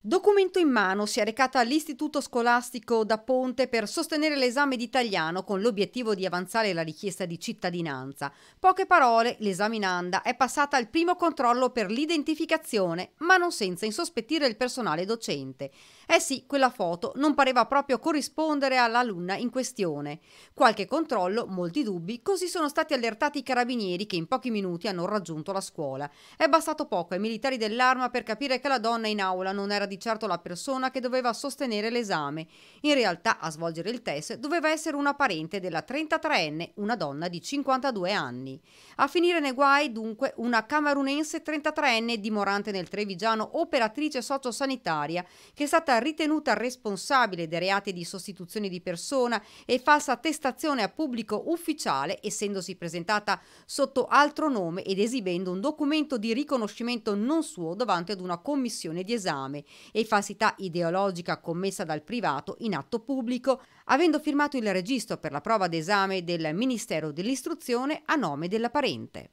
Documento in mano si è recata all'Istituto Scolastico da Ponte per sostenere l'esame di italiano con l'obiettivo di avanzare la richiesta di cittadinanza. Poche parole, l'esaminanda è passata al primo controllo per l'identificazione, ma non senza insospettire il personale docente. Eh sì, quella foto non pareva proprio corrispondere all'alunna in questione. Qualche controllo, molti dubbi, così sono stati allertati i carabinieri che in pochi minuti hanno raggiunto la scuola. È bastato poco ai militari dell'arma per capire che la donna in aula non era di certo la persona che doveva sostenere l'esame. In realtà a svolgere il test doveva essere una parente della 33enne, una donna di 52 anni. A finire nei guai dunque una camerunense 33enne dimorante nel Trevigiano, operatrice sociosanitaria, che è stata ritenuta responsabile dei reati di sostituzione di persona e falsa attestazione a pubblico ufficiale, essendosi presentata sotto altro nome ed esibendo un documento di riconoscimento non suo davanti ad una commissione di esame e falsità ideologica commessa dal privato in atto pubblico, avendo firmato il registro per la prova d'esame del Ministero dell'Istruzione a nome della parente.